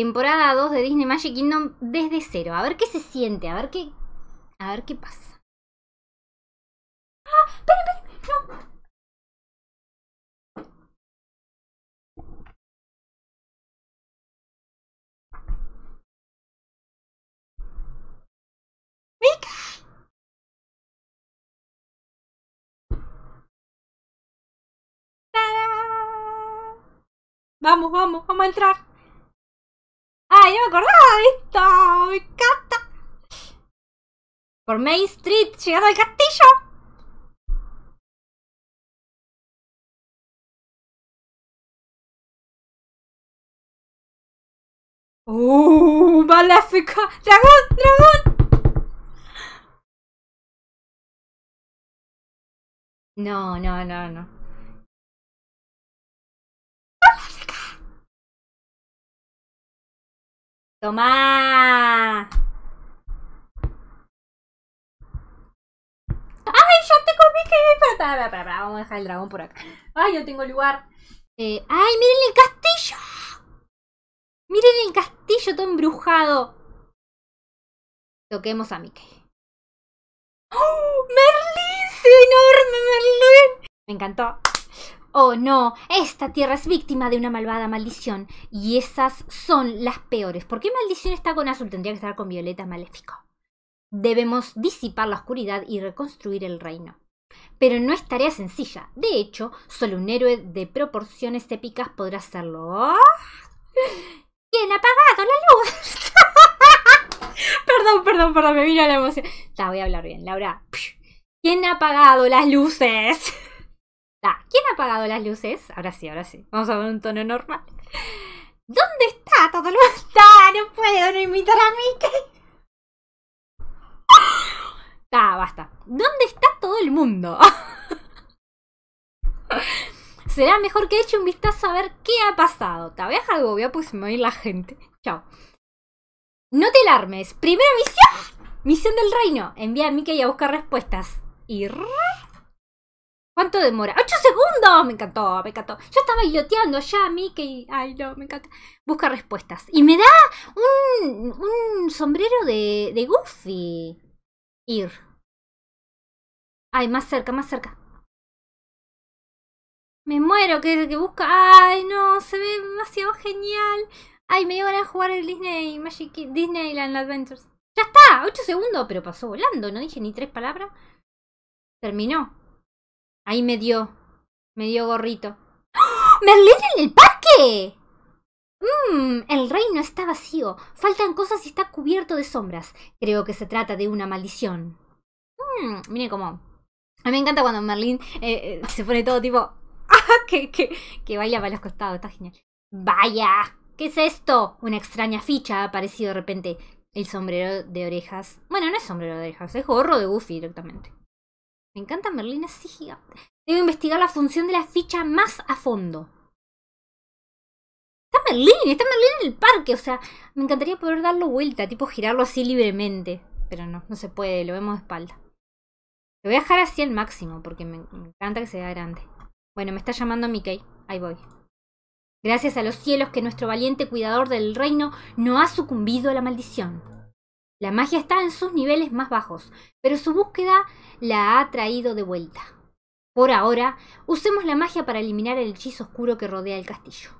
temporada 2 de Disney Magic Kingdom desde cero. A ver qué se siente, a ver qué. A ver qué pasa. ¡Ah! ¡Espera, pero! ¡No! no ¡Mica! Vamos, vamos, vamos a entrar yo me acordaba de esto! ¡Me encanta! Por Main Street, llegando al castillo. ¡Uh! ¡Maléfica! ¡Dragón! ¡Dragón! No, no, no, no. Toma. ¡Ay, ya te comí que... para vamos a dejar el dragón por acá. ¡Ay, yo tengo lugar! Eh, ¡Ay, miren el castillo! ¡Miren el castillo todo embrujado! Toquemos a Mickey. ¡Oh! ¡Merlín! enorme Merlín! Me encantó. Oh, no, esta tierra es víctima de una malvada maldición. Y esas son las peores. ¿Por qué maldición está con azul? Tendría que estar con violeta maléfico. Debemos disipar la oscuridad y reconstruir el reino. Pero no es tarea sencilla. De hecho, solo un héroe de proporciones épicas podrá hacerlo. ¿Quién ha apagado la luz? perdón, perdón, perdón, me vino la emoción. La voy a hablar bien. Laura, ¿quién ha apagado las luces? ¿Quién ha apagado las luces? Ahora sí, ahora sí. Vamos a ver un tono normal. ¿Dónde está todo el mundo? no puedo no invitar a Mickey. Ah, basta. ¿Dónde está todo el mundo? Será mejor que eche un vistazo a ver qué ha pasado. Te pues voy a dejar pues me ir la gente. Chao. No te alarmes. Primera misión. Misión del reino. Envía a Mickey a buscar respuestas. Y... ¿Cuánto demora? ¡Ocho segundos! Me encantó, me encantó. Yo estaba a ya, Mickey. Ay, no, me encanta. Busca respuestas. Y me da un, un sombrero de, de Goofy. Ir. Ay, más cerca, más cerca. Me muero, que, que busca. Ay, no, se ve demasiado genial. Ay, me iban a jugar el Disney Magic Disneyland Adventures. Ya está, ocho segundos, pero pasó volando, no dije ni tres palabras. Terminó. Ahí me dio. Me dio gorrito. ¡Ah! ¡Merlín en el parque! Mmm, el reino está vacío. Faltan cosas y está cubierto de sombras. Creo que se trata de una maldición. Mmm, mire cómo. A mí me encanta cuando Merlín eh, eh, se pone todo tipo. ¡Ah! Que, que, que baila para los costados. Está genial. ¡Vaya! ¿Qué es esto? Una extraña ficha ha aparecido de repente. El sombrero de orejas. Bueno, no es sombrero de orejas, es gorro de Goofy directamente. Me encanta Merlín así gigante. Debo investigar la función de la ficha más a fondo. Está Merlín, está Merlín en el parque. O sea, me encantaría poder darlo vuelta, tipo girarlo así libremente. Pero no, no se puede, lo vemos de espalda. Lo voy a dejar así al máximo porque me, me encanta que se vea grande. Bueno, me está llamando Mickey. Ahí voy. Gracias a los cielos que nuestro valiente cuidador del reino no ha sucumbido a la maldición. La magia está en sus niveles más bajos, pero su búsqueda la ha traído de vuelta. Por ahora, usemos la magia para eliminar el hechizo oscuro que rodea el castillo.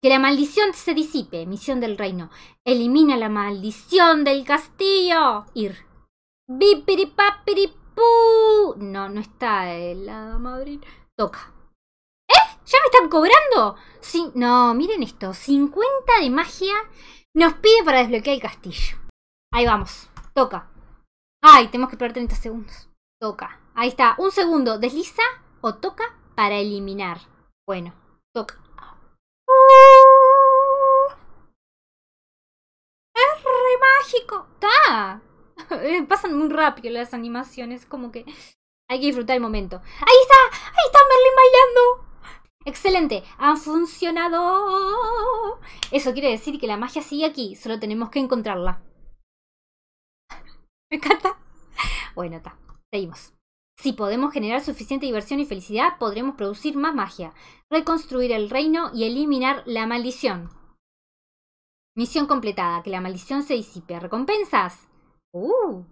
Que la maldición se disipe, misión del reino. Elimina la maldición del castillo. Ir. Bipiripapiripú. No, no está el hada madrina. Toca. ¿Eh? ¿Ya me están cobrando? Sí, no, miren esto. 50 de magia nos pide para desbloquear el castillo. Ahí vamos. Toca. Ay, tenemos que esperar 30 segundos. Toca. Ahí está. Un segundo. Desliza o toca para eliminar. Bueno, toca. ¡Oh! es re mágico. ¡Ta! Pasan muy rápido las animaciones. Como que hay que disfrutar el momento. ¡Ahí está! ¡Ahí está Merlin bailando! Excelente, ¡Ha funcionado. Eso quiere decir que la magia sigue aquí, solo tenemos que encontrarla. Me encanta. Bueno, está. Seguimos. Si podemos generar suficiente diversión y felicidad, podremos producir más magia, reconstruir el reino y eliminar la maldición. Misión completada, que la maldición se disipe. ¿Recompensas? ¡Uh!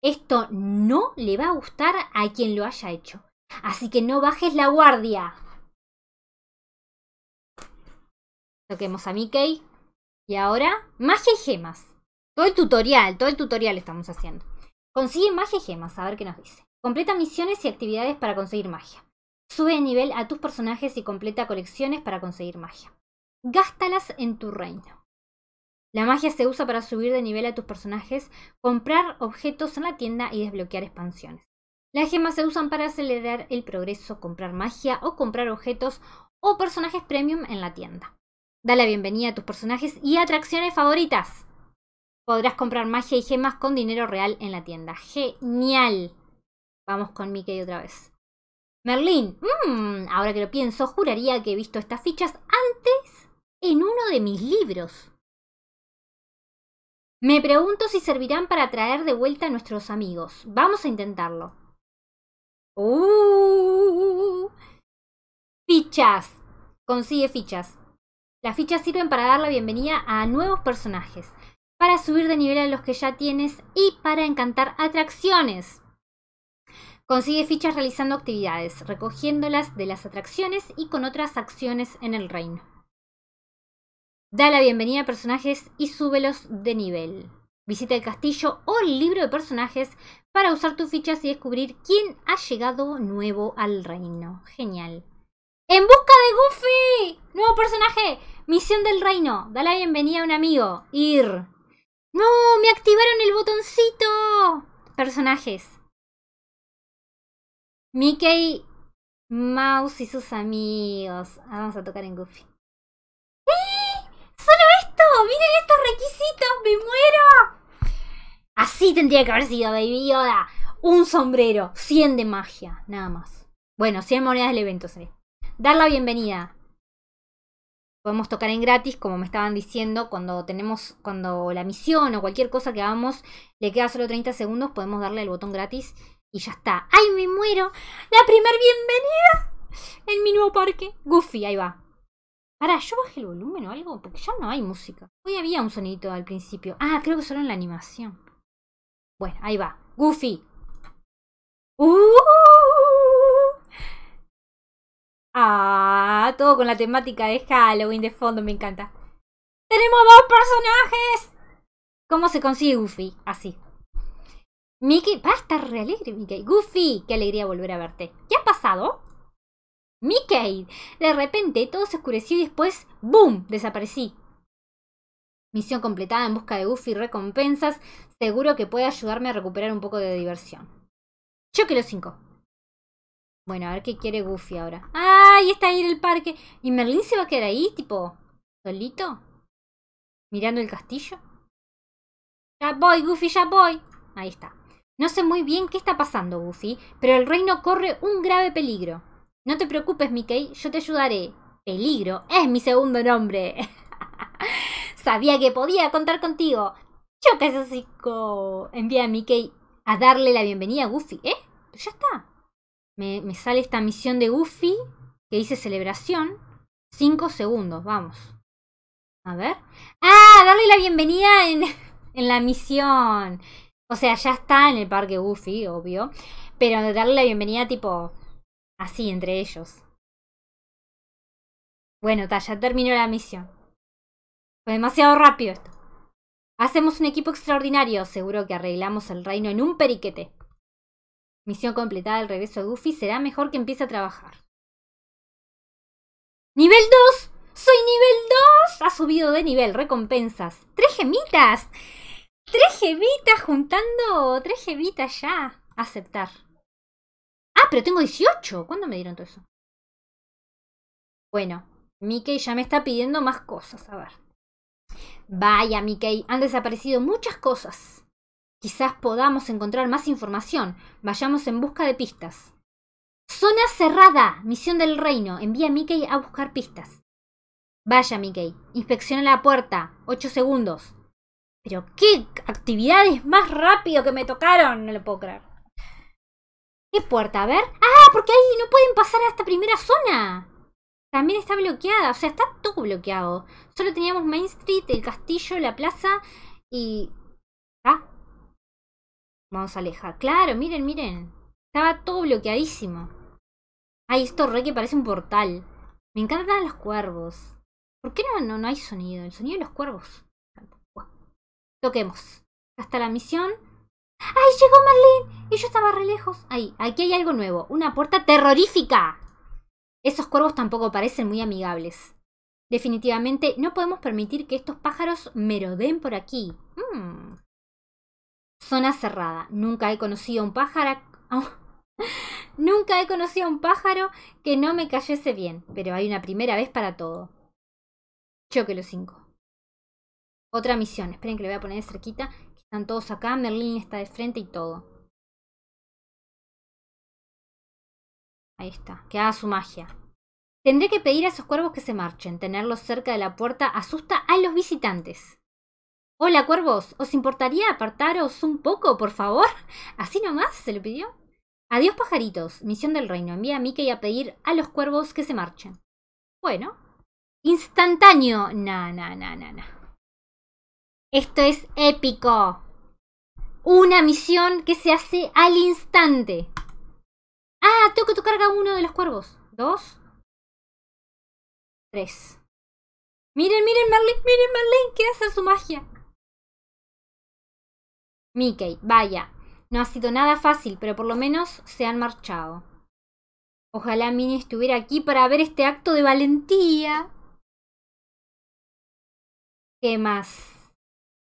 Esto no le va a gustar a quien lo haya hecho. Así que no bajes la guardia. Toquemos a Mickey. Y ahora, magia y gemas. Todo el tutorial, todo el tutorial estamos haciendo. Consigue magia y gemas, a ver qué nos dice. Completa misiones y actividades para conseguir magia. Sube de nivel a tus personajes y completa colecciones para conseguir magia. Gástalas en tu reino. La magia se usa para subir de nivel a tus personajes, comprar objetos en la tienda y desbloquear expansiones. Las gemas se usan para acelerar el progreso, comprar magia o comprar objetos o personajes premium en la tienda. Da la bienvenida a tus personajes y atracciones favoritas. Podrás comprar magia y gemas con dinero real en la tienda. Genial. Vamos con Mickey otra vez. Merlín, mm, ahora que lo pienso, juraría que he visto estas fichas antes en uno de mis libros. Me pregunto si servirán para traer de vuelta a nuestros amigos. Vamos a intentarlo. Uh, fichas. Consigue fichas. Las fichas sirven para dar la bienvenida a nuevos personajes, para subir de nivel a los que ya tienes y para encantar atracciones. Consigue fichas realizando actividades, recogiéndolas de las atracciones y con otras acciones en el reino. Da la bienvenida a personajes y súbelos de nivel. Visita el castillo o el libro de personajes para usar tus fichas y descubrir quién ha llegado nuevo al reino. Genial. ¡En busca de Goofy! ¡Nuevo personaje! Misión del reino. da la bienvenida a un amigo. Ir. ¡No! ¡Me activaron el botoncito! Personajes. Mickey, Mouse y sus amigos. Ah, vamos a tocar en Goofy. ¡Eh! ¡Solo esto! ¡Miren estos requisitos! ¡Me muero! Así tendría que haber sido, Baby Yoda. Un sombrero, 100 de magia, nada más. Bueno, 100 monedas del evento, Dar la bienvenida podemos tocar en gratis, como me estaban diciendo, cuando tenemos, cuando la misión o cualquier cosa que hagamos le queda solo 30 segundos, podemos darle el botón gratis y ya está. ¡Ay, me muero! ¡La primer bienvenida! En mi nuevo parque. Goofy, ahí va. Ahora, ¿yo bajé el volumen o algo? Porque ya no hay música. Hoy había un sonido al principio. Ah, creo que solo en la animación. Bueno, ahí va. Goofy. ¡Uh! ¡Ah! todo con la temática de Halloween de fondo, me encanta. ¡Tenemos dos personajes! ¿Cómo se consigue Goofy? Así. Mickey, va a estar re alegre, Mickey. Goofy, qué alegría volver a verte. ¿Qué ha pasado? Mickey, de repente todo se oscureció y después, ¡boom!, desaparecí. Misión completada en busca de Goofy recompensas. Seguro que puede ayudarme a recuperar un poco de diversión. Yo quiero cinco Bueno, a ver qué quiere Goofy ahora. ¡Ah! Ahí está ahí en el parque! ¿Y Merlín se va a quedar ahí, tipo, solito? ¿Mirando el castillo? Ya voy, Goofy, ya voy. Ahí está. No sé muy bien qué está pasando, Goofy, pero el reino corre un grave peligro. No te preocupes, Mickey, yo te ayudaré. Peligro es mi segundo nombre. Sabía que podía contar contigo. Yo que sosico Envía a Mickey a darle la bienvenida a Goofy. ¿Eh? Ya está. Me, me sale esta misión de Goofy que dice celebración, Cinco segundos, vamos. A ver. Ah, darle la bienvenida en, en la misión. O sea, ya está en el parque Goofy, obvio. Pero darle la bienvenida tipo así entre ellos. Bueno, ya terminó la misión. Fue demasiado rápido esto. Hacemos un equipo extraordinario, seguro que arreglamos el reino en un periquete. Misión completada, el regreso de Goofy será mejor que empiece a trabajar. ¡Nivel 2! ¡Soy nivel 2! Ha subido de nivel, recompensas. ¡Tres gemitas! ¡Tres gemitas juntando! ¡Tres gemitas ya! Aceptar. Ah, pero tengo 18. ¿Cuándo me dieron todo eso? Bueno, Mickey ya me está pidiendo más cosas. A ver. Vaya, Mickey, han desaparecido muchas cosas. Quizás podamos encontrar más información. Vayamos en busca de pistas. Zona cerrada. Misión del reino. Envía a Mickey a buscar pistas. Vaya, Mickey. Inspecciona la puerta. Ocho segundos. Pero qué actividades más rápido que me tocaron. No lo puedo creer. ¿Qué puerta? A ver. ¡Ah! Porque ahí no pueden pasar a esta primera zona. También está bloqueada. O sea, está todo bloqueado. Solo teníamos Main Street, el castillo, la plaza y... Ah. Vamos a alejar. Claro, miren, miren. Estaba todo bloqueadísimo. Ay, esto re que parece un portal. Me encantan los cuervos. ¿Por qué no, no, no hay sonido? El sonido de los cuervos. toquemos. Hasta la misión. ¡Ay, llegó Marlene! Y yo estaba re lejos. Ahí, aquí hay algo nuevo. Una puerta terrorífica. Esos cuervos tampoco parecen muy amigables. Definitivamente no podemos permitir que estos pájaros meroden por aquí. Mm. Zona cerrada. Nunca he conocido a un pájaro. Ah, Nunca he conocido a un pájaro que no me cayese bien, pero hay una primera vez para todo. Choque los cinco. Otra misión. Esperen que le voy a poner cerquita. Están todos acá. Merlin está de frente y todo. Ahí está. Que haga su magia. Tendré que pedir a esos cuervos que se marchen. Tenerlos cerca de la puerta asusta a los visitantes. Hola, cuervos. ¿Os importaría apartaros un poco, por favor? ¿Así nomás? se lo pidió. Adiós pajaritos, misión del reino. Envía a Mickey a pedir a los cuervos que se marchen. Bueno. Instantáneo. Na, na, na, na, na. Esto es épico. Una misión que se hace al instante. Ah, tengo que tocar a uno de los cuervos. Dos. Tres. Miren, miren Merlin, miren Merlin, que hacer su magia. Mickey, vaya, no ha sido nada fácil, pero por lo menos se han marchado. Ojalá Minnie estuviera aquí para ver este acto de valentía. ¿Qué más?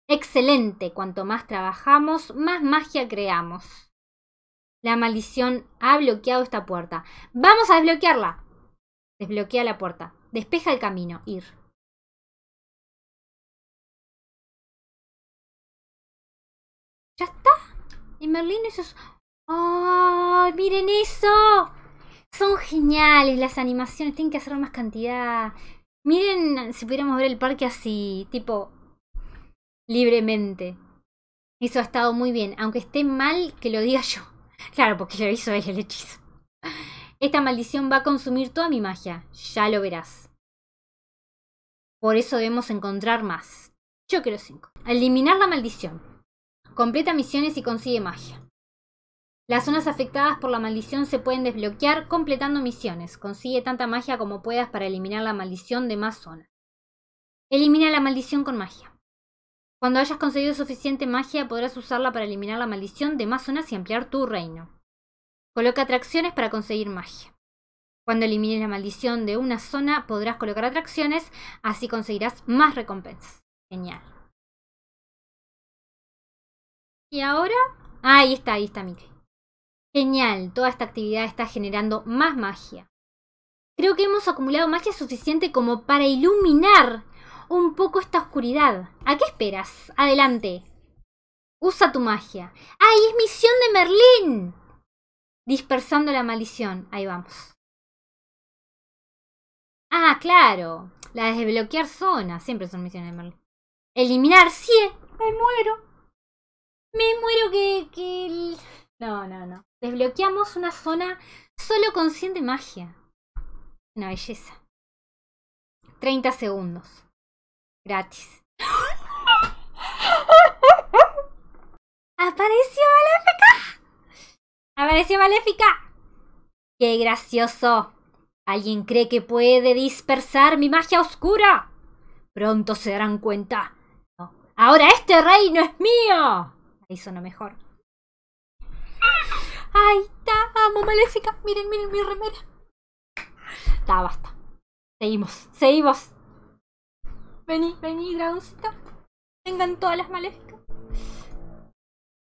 Excelente, cuanto más trabajamos, más magia creamos. La maldición ha bloqueado esta puerta. Vamos a desbloquearla. Desbloquea la puerta. Despeja el camino. Ir. ¿Ya está? Y Merlín esos, ¡Oh! ¡Miren eso! Son geniales las animaciones, tienen que hacer más cantidad. Miren si pudiéramos ver el parque así, tipo, libremente. Eso ha estado muy bien, aunque esté mal que lo diga yo. Claro, porque lo hizo él el hechizo. Esta maldición va a consumir toda mi magia, ya lo verás. Por eso debemos encontrar más. Yo quiero cinco. Eliminar la maldición. Completa misiones y consigue magia. Las zonas afectadas por la maldición se pueden desbloquear completando misiones. Consigue tanta magia como puedas para eliminar la maldición de más zonas. Elimina la maldición con magia. Cuando hayas conseguido suficiente magia podrás usarla para eliminar la maldición de más zonas y ampliar tu reino. Coloca atracciones para conseguir magia. Cuando elimines la maldición de una zona podrás colocar atracciones, así conseguirás más recompensas. Genial. Y ahora... Ah, ahí está, ahí está mire. Genial, toda esta actividad está generando más magia. Creo que hemos acumulado magia suficiente como para iluminar un poco esta oscuridad. ¿A qué esperas? Adelante. Usa tu magia. ¡Ay, es misión de Merlín! Dispersando la maldición. Ahí vamos. Ah, claro. La de desbloquear zona. Siempre son misiones de Merlín. Eliminar, sí. Eh. Me muero. Me muero que, que No, no, no. Desbloqueamos una zona solo con 100 de magia. Una belleza. 30 segundos. Gratis. ¡Apareció Maléfica! ¡Apareció Maléfica! ¡Qué gracioso! ¿Alguien cree que puede dispersar mi magia oscura? Pronto se darán cuenta. Ahora este reino es mío. Ahí suena mejor. Ahí está! ¡Amo, maléfica! ¡Miren, miren mi remera! Está, basta. Seguimos, seguimos. Vení, vení, dragoncito. Vengan todas las maléficas.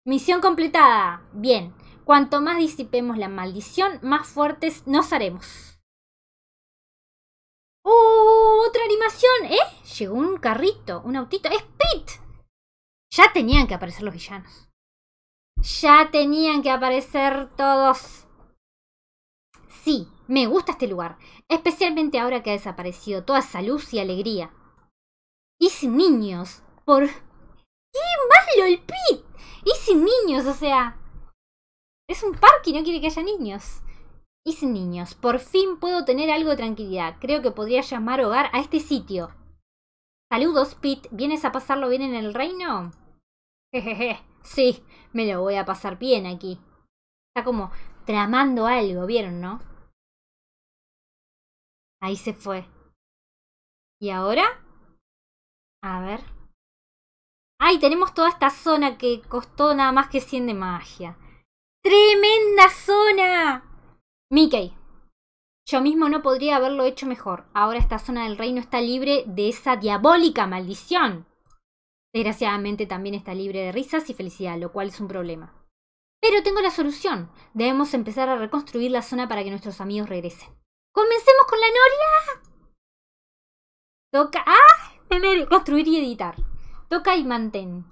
Misión completada. Bien. Cuanto más disipemos la maldición, más fuertes nos haremos. ¡Uh! Otra animación, ¿eh? Llegó un carrito, un autito. ¡Es Pete! Ya tenían que aparecer los villanos. Ya tenían que aparecer todos. Sí, me gusta este lugar, especialmente ahora que ha desaparecido toda salud y alegría. Y sin niños, por... ¡Qué malo el pit! Y sin niños, o sea... Es un parque y no quiere que haya niños. Y sin niños, por fin puedo tener algo de tranquilidad. Creo que podría llamar hogar a este sitio. Saludos, Pit. ¿Vienes a pasarlo bien en el reino? Jejeje, sí, me lo voy a pasar bien aquí. Está como tramando algo, ¿vieron, no? Ahí se fue. ¿Y ahora? A ver. ¡Ay! tenemos toda esta zona que costó nada más que 100 de magia. ¡Tremenda zona! Mickey. Yo mismo no podría haberlo hecho mejor. Ahora esta zona del reino está libre de esa diabólica maldición. Desgraciadamente también está libre de risas y felicidad, lo cual es un problema. Pero tengo la solución. Debemos empezar a reconstruir la zona para que nuestros amigos regresen. ¡Comencemos con la noria! Toca... ¡Ah! Construir y editar. Toca y mantén.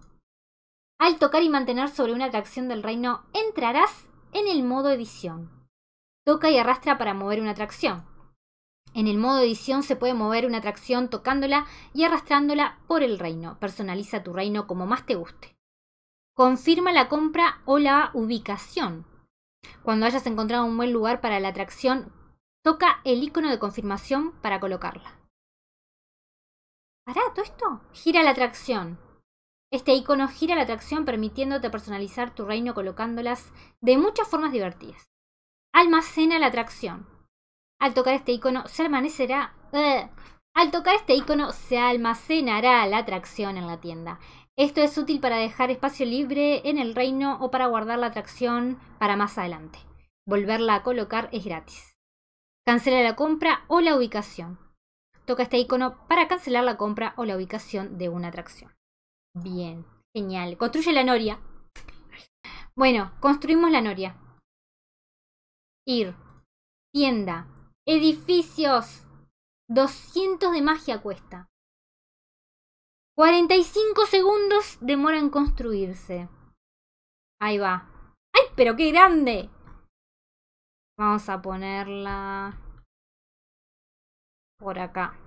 Al tocar y mantener sobre una atracción del reino, entrarás en el modo edición. Toca y arrastra para mover una atracción. En el modo edición se puede mover una atracción tocándola y arrastrándola por el reino. Personaliza tu reino como más te guste. Confirma la compra o la ubicación. Cuando hayas encontrado un buen lugar para la atracción, toca el icono de confirmación para colocarla. ¿Para todo esto? Gira la atracción. Este icono gira la atracción permitiéndote personalizar tu reino colocándolas de muchas formas divertidas. Almacena la atracción. Al tocar este icono se eh, al tocar este icono se almacenará la atracción en la tienda. Esto es útil para dejar espacio libre en el reino o para guardar la atracción para más adelante. Volverla a colocar es gratis. Cancela la compra o la ubicación. Toca este icono para cancelar la compra o la ubicación de una atracción. Bien, genial. Construye la noria. Bueno, construimos la noria. Ir. Tienda edificios. 200 de magia cuesta. 45 segundos demora en construirse. Ahí va. ¡Ay, pero qué grande! Vamos a ponerla por acá.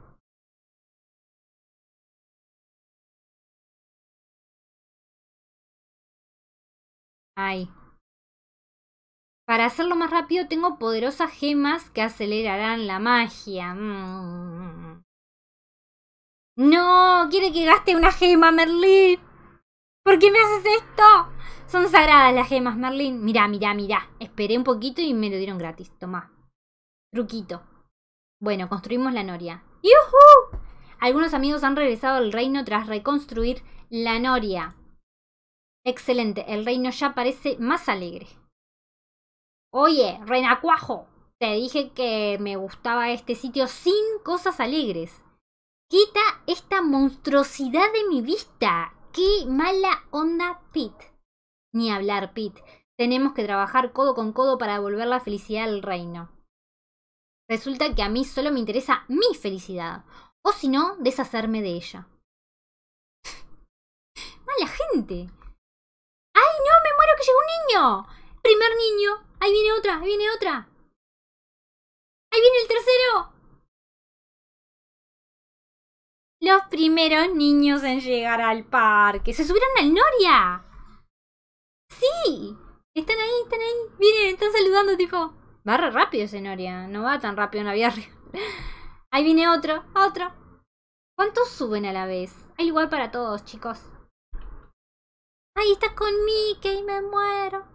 Ahí. Para hacerlo más rápido tengo poderosas gemas que acelerarán la magia. Mm. No, quiere que gaste una gema, Merlin. ¿Por qué me haces esto? Son sagradas las gemas, Merlín. Mirá, mirá, mirá. Esperé un poquito y me lo dieron gratis. Toma, Truquito. Bueno, construimos la noria. ¡Yuhu! Algunos amigos han regresado al reino tras reconstruir la noria. Excelente, el reino ya parece más alegre. Oye, renacuajo, te dije que me gustaba este sitio sin cosas alegres. Quita esta monstruosidad de mi vista. ¡Qué mala onda, Pete! Ni hablar, Pete. Tenemos que trabajar codo con codo para devolver la felicidad al reino. Resulta que a mí solo me interesa mi felicidad, o si no, deshacerme de ella. ¡Mala gente! ¡Ay, no! ¡Me muero que llegó un niño! ¡Primer niño! Ahí viene otra, ahí viene otra. Ahí viene el tercero. Los primeros niños en llegar al parque. Se subieron al Noria. Sí. Están ahí, están ahí. Miren, están saludando tipo. Va rápido ese Noria. No va tan rápido en la vía Ahí viene otro, otro. ¿Cuántos suben a la vez? Hay igual para todos, chicos. Ahí está con y me muero.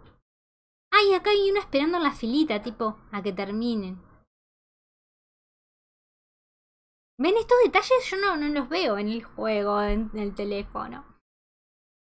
Ay, acá hay uno esperando en la filita, tipo, a que terminen. ¿Ven estos detalles? Yo no, no los veo en el juego, en el teléfono.